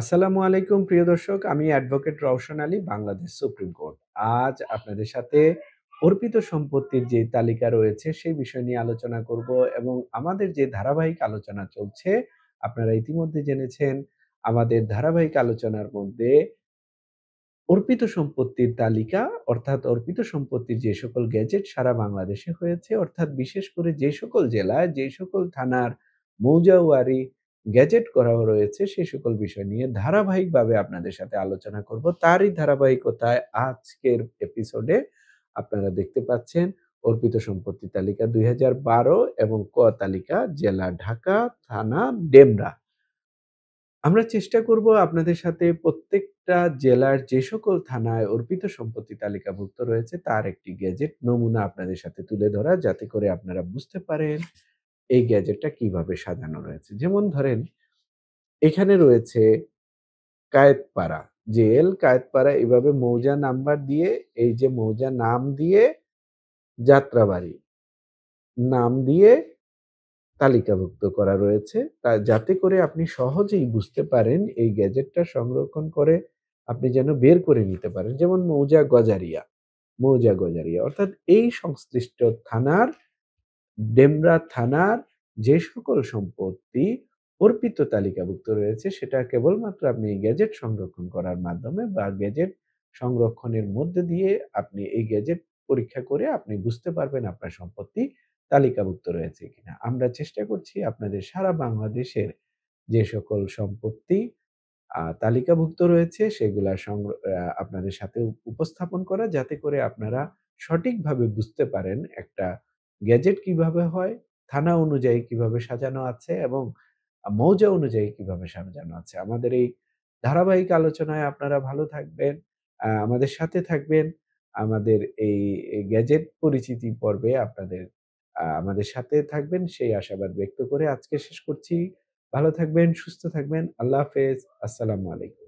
আসসালামু আলাইকুম প্রিয় দর্শক আমি advocate Roushan Ali Bangladesh supreme court আজ আপনাদের সাথে অর্পিত সম্পত্তির যে তালিকা রয়েছে সেই বিষয় নিয়ে আলোচনা করব এবং আমাদের যে ধারাবাহিক আলোচনা চলছে আপনারা ইতিমধ্যে জেনেছেন আমাদের ধারাবাহিক আলোচনার মধ্যে অর্পিত সম্পত্তির তালিকা অর্থাৎ অর্পিত সম্পত্তির যে সকল গ্যাজেট সারা বাংলাদেশে হয়েছে অর্থাৎ বিশেষ করে যে সকল জেলায় যে সকল থানার মৌজাওয়ারি গ্যাজেট করাও রয়েছে সে সকল বিষয় নিয়ে ধারাবাহিকভাবে আপনাদের সাথে আলোচনা করব তারই ধারাবাহিকতায় আজকের এপিসোডে আপনারা দেখতে পাচ্ছেন অর্পিত সম্পত্তি তালিকা দুই এবং ক তালিকা জেলা ঢাকা থানা ডেমরা আমরা চেষ্টা করব আপনাদের সাথে প্রত্যেকটা জেলার যে সকল থানায় অর্পিত সম্পত্তি তালিকাভুক্ত রয়েছে তার একটি গ্যাজেট নমুনা আপনাদের সাথে তুলে ধরা যাতে করে আপনারা বুঝতে পারেন এই গ্যাজেটটা কিভাবে সাজানো রয়েছে যেমন ধরেন এখানে রয়েছে কায়েতপাড়া জেল কায়েতপাড়া এভাবে মৌজা নাম্বার দিয়ে এই যে মৌজা নাম দিয়ে যাত্রাবাড়ি নাম দিয়ে তালিকাভুক্ত করা রয়েছে তা যাতে করে আপনি সহজেই বুঝতে পারেন এই গ্যাজেটটা সংরক্ষণ করে আপনি যেন বের করে নিতে পারেন যেমন মৌজা গজারিয়া মৌজা গজারিয়া অর্থাৎ এই সংশ্লিষ্ট থানার ডেমরা থানার যে সকল সম্পত্তি অর্পিত তালিকাভুক্ত রয়েছে সেটা কেবলমাত্র আপনি গ্যাজেট সংরক্ষণ করার মাধ্যমে বা গ্যাজেট সংরক্ষণের মধ্যে দিয়ে আপনি এই গ্যাজেট পরীক্ষা করে আপনি বুঝতে পারবেন আপনার সম্পত্তি তালিকাভুক্ত রয়েছে কিনা আমরা চেষ্টা করছি আপনাদের সারা বাংলাদেশের যে সকল সম্পত্তি তালিকাভুক্ত রয়েছে সেগুলা আপনাদের সাথে উপস্থাপন করা যাতে করে আপনারা সঠিকভাবে বুঝতে পারেন একটা গ্যাজেট কিভাবে হয় থানা অনুযায়ী কিভাবে সাজানো আছে এবং মৌজা অনুযায়ী কিভাবে সাজানো আছে আমাদের এই ধারাবাহিক আলোচনায় আপনারা ভালো থাকবেন আমাদের সাথে থাকবেন আমাদের এই গ্যাজেট পরিচিতি পর্বে আপনাদের আমাদের সাথে থাকবেন সেই আশাবাদ ব্যক্ত করে আজকে শেষ করছি ভালো থাকবেন সুস্থ থাকবেন আল্লাহ হাফেজ আসসালামু আলাইকুম